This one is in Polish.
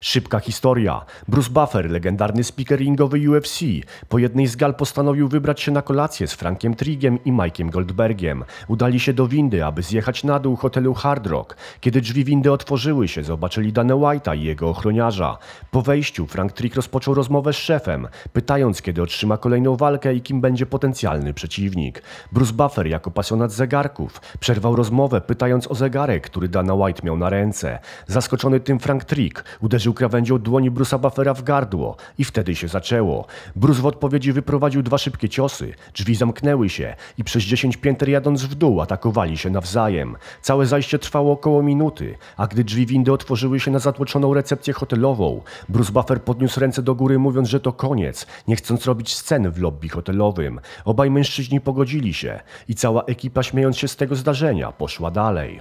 Szybka historia. Bruce Buffer, legendarny speaker ringowy UFC, po jednej z gal postanowił wybrać się na kolację z Frankiem Trigiem i Mike'iem Goldbergiem. Udali się do windy, aby zjechać na dół hotelu Hard Rock. Kiedy drzwi windy otworzyły się, zobaczyli Dana White'a i jego ochroniarza. Po wejściu Frank Trigg rozpoczął rozmowę z szefem, pytając kiedy otrzyma kolejną walkę i kim będzie potencjalny przeciwnik. Bruce Buffer, jako pasjonat zegarków, przerwał rozmowę pytając o zegarek, który Dana White miał na ręce. Zaskoczony tym Frank Trigg uderzył uderzył krawędzią dłoni brusa Buffera w gardło i wtedy się zaczęło. Bruce w odpowiedzi wyprowadził dwa szybkie ciosy, drzwi zamknęły się i przez 10 pięter jadąc w dół atakowali się nawzajem. Całe zajście trwało około minuty, a gdy drzwi windy otworzyły się na zatłoczoną recepcję hotelową, Bruce Buffer podniósł ręce do góry mówiąc, że to koniec, nie chcąc robić scen w lobby hotelowym. Obaj mężczyźni pogodzili się i cała ekipa śmiejąc się z tego zdarzenia poszła dalej.